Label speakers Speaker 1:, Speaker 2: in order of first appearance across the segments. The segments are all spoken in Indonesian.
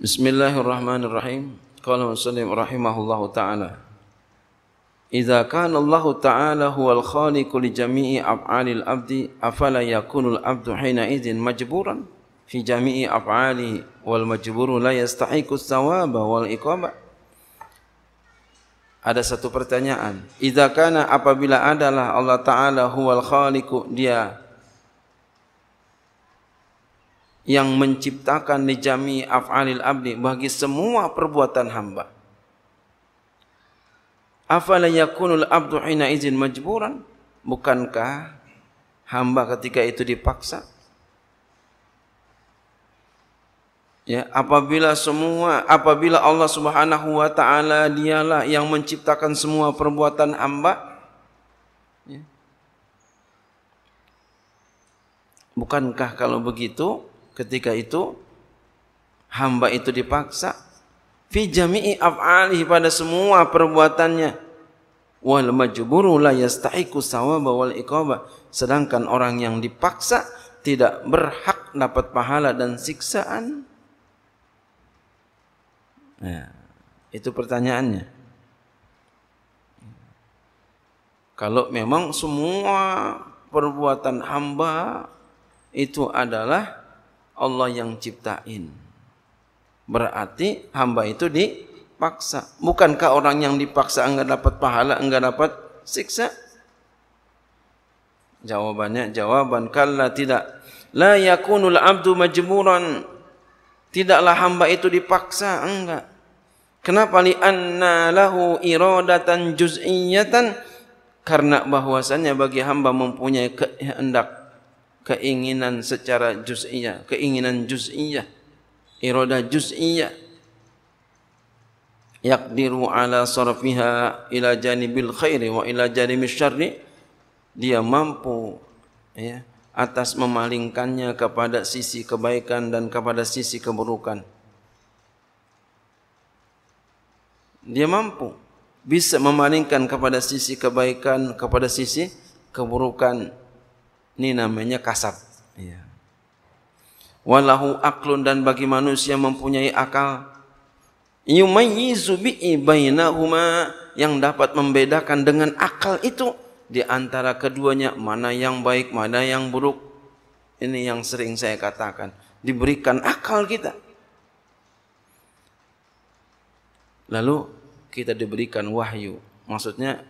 Speaker 1: Bismillahirrahmanirrahim. Qala Muslim rahimahullahu taala. Idza kana Allah taala huwal khaliqu li jami'i af'alil abdi afala yakunul abdu hina idzin majburan fi jami'i af'alihi wal majburu la yastahiqu thawaba wal iqama. Ada satu pertanyaan. Idza kana apabila adalah Allah taala huwal khaliqu dia yang menciptakan nijami af'alil abdi bagi semua perbuatan hamba. Afala yakunul abdu hina izin majburan? Bukankah hamba ketika itu dipaksa? Ya, apabila semua apabila Allah Subhanahu wa taala dialah yang menciptakan semua perbuatan hamba ya. Bukankah kalau begitu Ketika itu hamba itu dipaksa fi jami'i af'alihi pada semua perbuatannya wal majburu la yastahiqu sawaba wal iqaba sedangkan orang yang dipaksa tidak berhak dapat pahala dan siksaan ya, itu pertanyaannya kalau memang semua perbuatan hamba itu adalah Allah yang ciptain. Berarti hamba itu dipaksa. Bukankah orang yang dipaksa enggak dapat pahala, enggak dapat siksa? Jawabannya jawaban kalla tidak. La yakunul abdu majmuran. Tidaklah hamba itu dipaksa, enggak. Kenapa li anna lahu iradatan juz'iyatan? Karena bahwasannya bagi hamba mempunyai kehendak keinginan secara juz'iyah, keinginan juz'iyah, irada juz'iyah. Yaqdiru ala sarfiha ila janibil khairi wa ila janibil syarri. Dia mampu ya, atas memalingkannya kepada sisi kebaikan dan kepada sisi keburukan. Dia mampu bisa memalingkan kepada sisi kebaikan, kepada sisi keburukan. Ini namanya kasab. Ya. Walahu aklun dan bagi manusia mempunyai akal. Yumayyizu bi'i bainahuma yang dapat membedakan dengan akal itu di antara keduanya mana yang baik mana yang buruk. Ini yang sering saya katakan, diberikan akal kita. Lalu kita diberikan wahyu. Maksudnya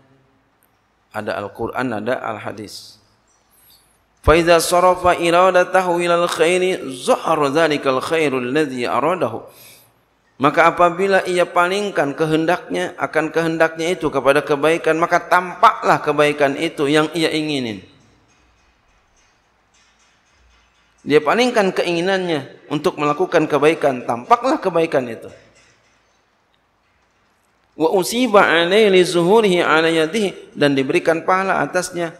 Speaker 1: ada Al-Qur'an, ada Al-Hadis. Faiza sorofa iradatahu ilal khairi zuhar dzalikal khairul ladzi aradahu. Maka apabila ia palingkan kehendaknya akan kehendaknya itu kepada kebaikan, maka tampaklah kebaikan itu yang ia inginin. Dia palingkan keinginannya untuk melakukan kebaikan, tampaklah kebaikan itu. Wa usiba alaihi zuhurihi ala yadihi dan diberikan pahala atasnya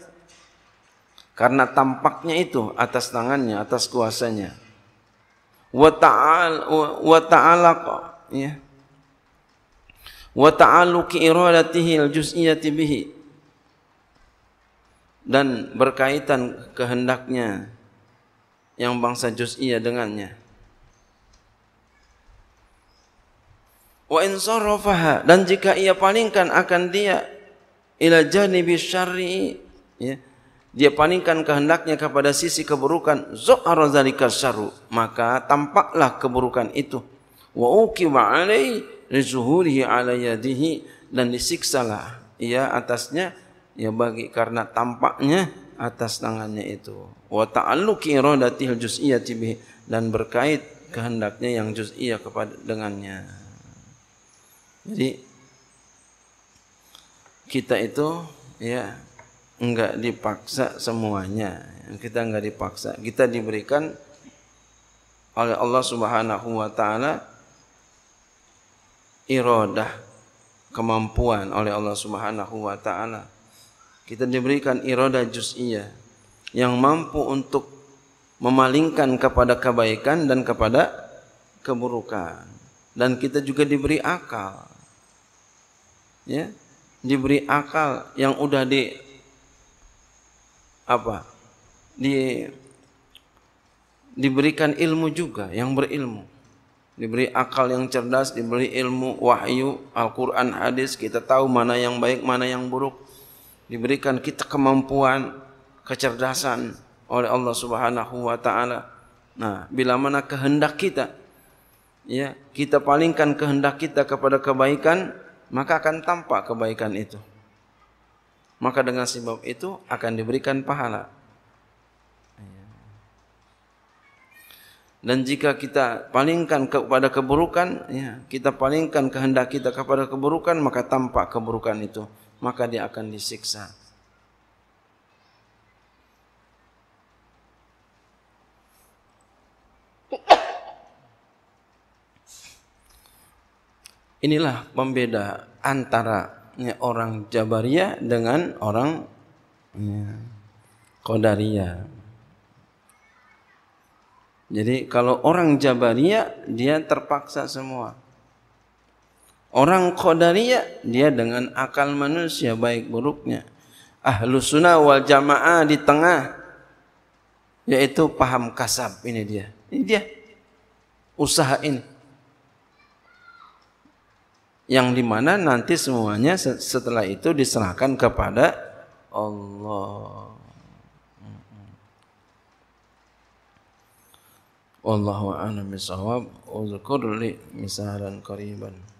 Speaker 1: karena tampaknya itu atas tangannya, atas kuasanya. Wa taal wa ta'ala ya. Wa ta'aluqi iradatihi al bihi. Dan berkaitan kehendaknya yang bangsa juz'iyah dengannya. Wa in dan jika ia palingkan akan dia ila janibi syar'i ya, dia palingkan kehendaknya kepada sisi keburukan zuhara syarru maka tampaklah keburukan itu wa uqiba alai lizuhurihi ala yadihi dan disiksalah ia atasnya ya bagi karena tampaknya atas tangannya itu wa ta'alluqi iradatil juz'iyyati bih dan berkait kehendaknya yang juziyyah kepada dengannya jadi kita itu ya enggak dipaksa semuanya. Kita enggak dipaksa. Kita diberikan oleh Allah Subhanahu wa taala iradah kemampuan oleh Allah Subhanahu wa taala. Kita diberikan iradah juz'iyah yang mampu untuk memalingkan kepada kebaikan dan kepada keburukan. Dan kita juga diberi akal. Ya, diberi akal yang udah di apa di diberikan ilmu juga yang berilmu diberi akal yang cerdas diberi ilmu wahyu Al-Qur'an hadis kita tahu mana yang baik mana yang buruk diberikan kita kemampuan kecerdasan oleh Allah Subhanahu wa taala nah bila mana kehendak kita ya kita palingkan kehendak kita kepada kebaikan maka akan tampak kebaikan itu maka dengan sebab itu akan diberikan pahala. Dan jika kita palingkan kepada keburukan, ya, kita palingkan kehendak kita kepada keburukan, maka tampak keburukan itu, maka dia akan disiksa. Inilah pembeda antara ya, orang Jabariyah dengan orang ya, Qadariyah. Jadi kalau orang Jabariyah dia terpaksa semua. Orang Qadariyah dia dengan akal manusia baik buruknya. Ahlus sunnah wal jamaah di tengah yaitu paham kasab ini dia. Ini dia usaha ini yang dimana nanti semuanya setelah itu diserahkan kepada Allah. Wallahu a'lam bishawab. Uzkur li misalan qariban.